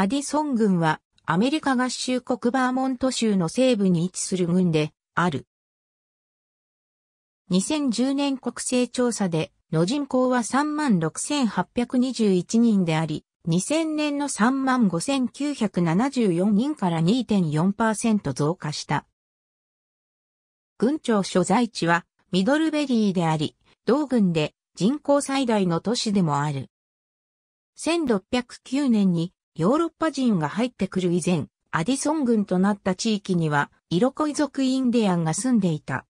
アディソン郡はアメリカ合衆国バーモント州の西部に位置する郡である。2010年国勢調査での人口は36,821人であり、2000年の35,974人から2.4%増加した。郡庁所在地はミドルベリーであり、同郡で人口最大の都市でもある。1609年にヨーロッパ人が入ってくる以前、アディソン軍となった地域には、色恋族インディアンが住んでいた。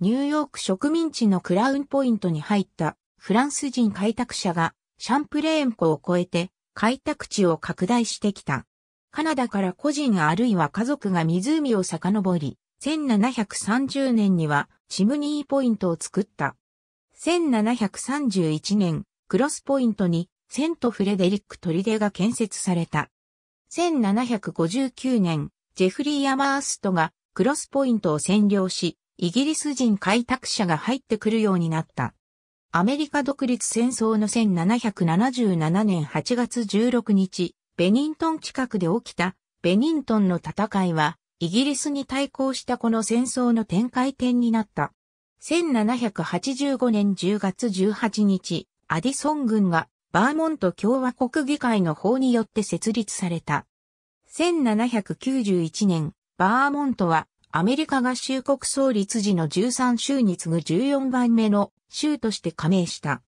ニューヨーク植民地のクラウンポイントに入ったフランス人開拓者がシャンプレーン湖を越えて開拓地を拡大してきた。カナダから個人あるいは家族が湖を遡り、1730年にはチムニーポイントを作った。1731年、クロスポイントにセント・フレデリック・トリデが建設された。1759年、ジェフリー・アマーストがクロスポイントを占領し、イギリス人開拓者が入ってくるようになった。アメリカ独立戦争の1777年8月16日、ベニントン近くで起きたベニントンの戦いは、イギリスに対抗したこの戦争の展開点になった。1785年10月18日、アディソン軍がバーモント共和国議会の法によって設立された。1791年、バーモントはアメリカ合衆国創立時の13州に次ぐ14番目の州として加盟した。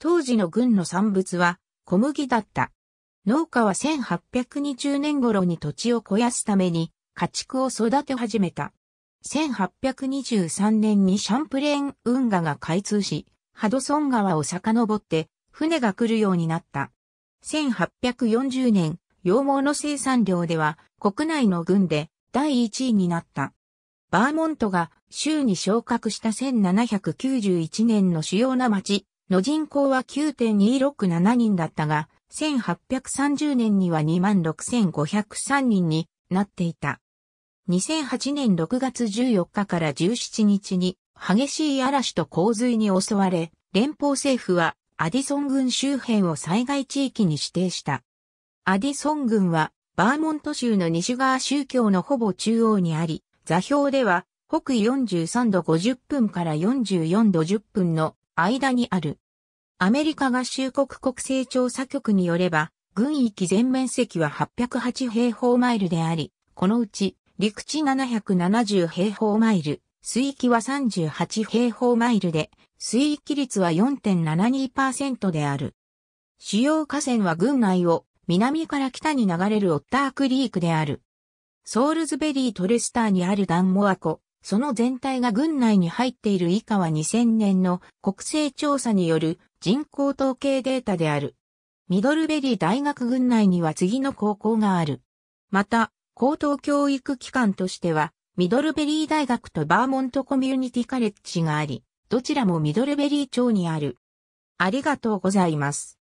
当時の軍の産物は小麦だった。農家は1820年頃に土地を肥やすために家畜を育て始めた。1823年にシャンプレーン運河が開通し、ハドソン川を遡って船が来るようになった。1840年、羊毛の生産量では国内の軍で第1位になった。バーモントが州に昇格した1791年の主要な町の人口は9.267人だったが、1830年には26,503人になっていた。2008年6月14日から17日に激しい嵐と洪水に襲われ、連邦政府はアディソン郡周辺を災害地域に指定した。アディソン郡は、バーモント州の西側宗教のほぼ中央にあり、座標では、北緯43度50分から44度10分の間にある。アメリカ合衆国国勢調査局によれば、軍域全面積は808平方マイルであり、このうち陸地770平方マイル、水域は38平方マイルで、水域率は4.72%である。主要河川は郡内を南から北に流れるオッタークリークである。ソールズベリートレスターにあるダンモア湖、その全体が郡内に入っている以下は2000年の国勢調査による人口統計データである。ミドルベリー大学郡内には次の高校がある。また、高等教育機関としては、ミドルベリー大学とバーモントコミュニティカレッジがあり、どちらもミドルベリー町にある。ありがとうございます。